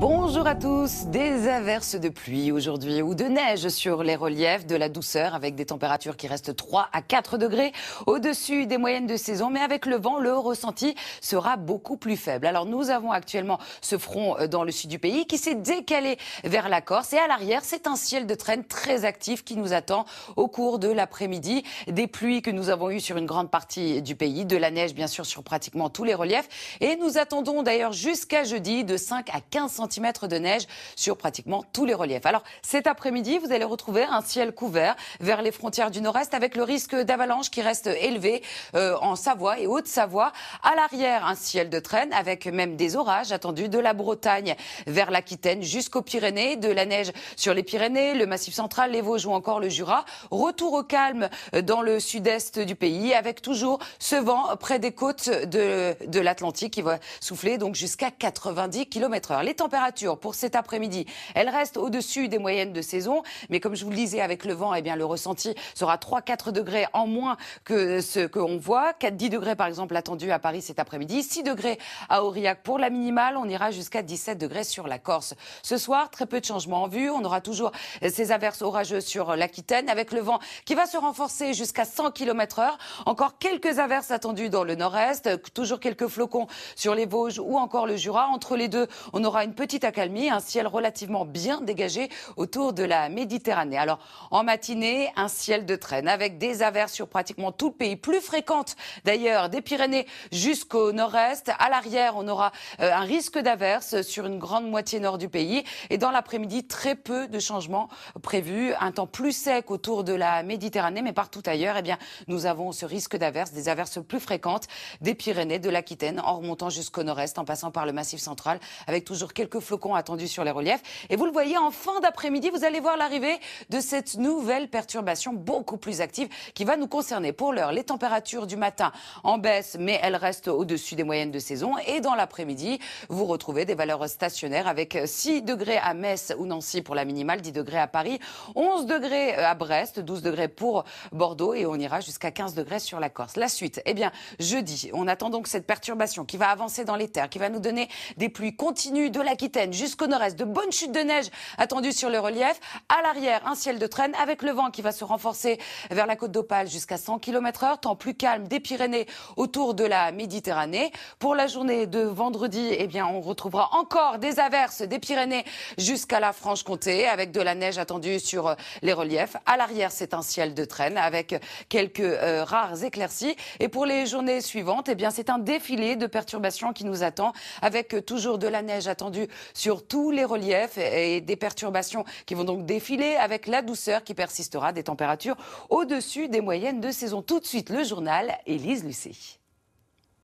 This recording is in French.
Bonjour à tous. Des averses de pluie aujourd'hui ou de neige sur les reliefs, de la douceur avec des températures qui restent 3 à 4 degrés au-dessus des moyennes de saison. Mais avec le vent, le ressenti sera beaucoup plus faible. Alors nous avons actuellement ce front euh, dans le sud du pays qui s'est décalé vers la Corse. Et à l'arrière, c'est un ciel de traîne très actif qui nous attend au cours de l'après-midi. Des pluies que nous avons eues sur une grande partie du pays, de la neige bien sûr sur pratiquement tous les reliefs. Et nous attendons d'ailleurs jusqu'à jeudi de 5 à 15 cm de neige sur pratiquement tous les reliefs. Alors cet après-midi, vous allez retrouver un ciel couvert vers les frontières du nord-est avec le risque d'avalanche qui reste élevé euh, en Savoie et Haute-Savoie. À l'arrière, un ciel de traîne avec même des orages attendus de la Bretagne vers l'Aquitaine jusqu'aux Pyrénées, de la neige sur les Pyrénées, le Massif central, les Vosges ou encore le Jura. Retour au calme dans le sud-est du pays avec toujours ce vent près des côtes de, de l'Atlantique qui va souffler donc jusqu'à 90 km heure. Les températures pour cet après-midi, elle reste au-dessus des moyennes de saison. Mais comme je vous le disais, avec le vent, et eh bien, le ressenti sera 3-4 degrés en moins que ce qu'on voit. 4-10 degrés, par exemple, attendus à Paris cet après-midi. 6 degrés à Aurillac pour la minimale. On ira jusqu'à 17 degrés sur la Corse. Ce soir, très peu de changements en vue. On aura toujours ces averses orageuses sur l'Aquitaine avec le vent qui va se renforcer jusqu'à 100 km heure. Encore quelques averses attendues dans le nord-est. Toujours quelques flocons sur les Vosges ou encore le Jura. Entre les deux, on aura une petite petite accalmie, un ciel relativement bien dégagé autour de la Méditerranée. Alors, en matinée, un ciel de traîne avec des averses sur pratiquement tout le pays, plus fréquentes d'ailleurs des Pyrénées jusqu'au nord-est. À l'arrière, on aura euh, un risque d'averses sur une grande moitié nord du pays. Et dans l'après-midi, très peu de changements prévus. Un temps plus sec autour de la Méditerranée, mais partout ailleurs, eh bien, nous avons ce risque d'averses, des averses plus fréquentes des Pyrénées, de l'Aquitaine, en remontant jusqu'au nord-est, en passant par le Massif central, avec toujours quelques flocons attendus sur les reliefs. Et vous le voyez, en fin d'après-midi, vous allez voir l'arrivée de cette nouvelle perturbation beaucoup plus active qui va nous concerner. Pour l'heure, les températures du matin en baisse, mais elles restent au-dessus des moyennes de saison. Et dans l'après-midi, vous retrouvez des valeurs stationnaires avec 6 degrés à Metz ou Nancy pour la minimale, 10 degrés à Paris, 11 degrés euh, à Brest, 12 degrés pour Bordeaux et on ira jusqu'à 15 degrés sur la Corse. La suite, eh bien, jeudi, on attend donc cette perturbation qui va avancer dans les terres, qui va nous donner des pluies continues de la jusqu'au nord-est, de bonnes chutes de neige attendues sur le relief. À l'arrière, un ciel de traîne avec le vent qui va se renforcer vers la côte d'Opale jusqu'à 100 km heure. Temps plus calme des Pyrénées autour de la Méditerranée. Pour la journée de vendredi, et eh bien, on retrouvera encore des averses des Pyrénées jusqu'à la Franche-Comté avec de la neige attendue sur euh, les reliefs. À l'arrière, c'est un ciel de traîne avec quelques euh, rares éclaircies. Et pour les journées suivantes, et eh bien, c'est un défilé de perturbations qui nous attend avec toujours de la neige attendue sur tous les reliefs et des perturbations qui vont donc défiler avec la douceur qui persistera des températures au-dessus des moyennes de saison. Tout de suite, le journal Élise Lucie.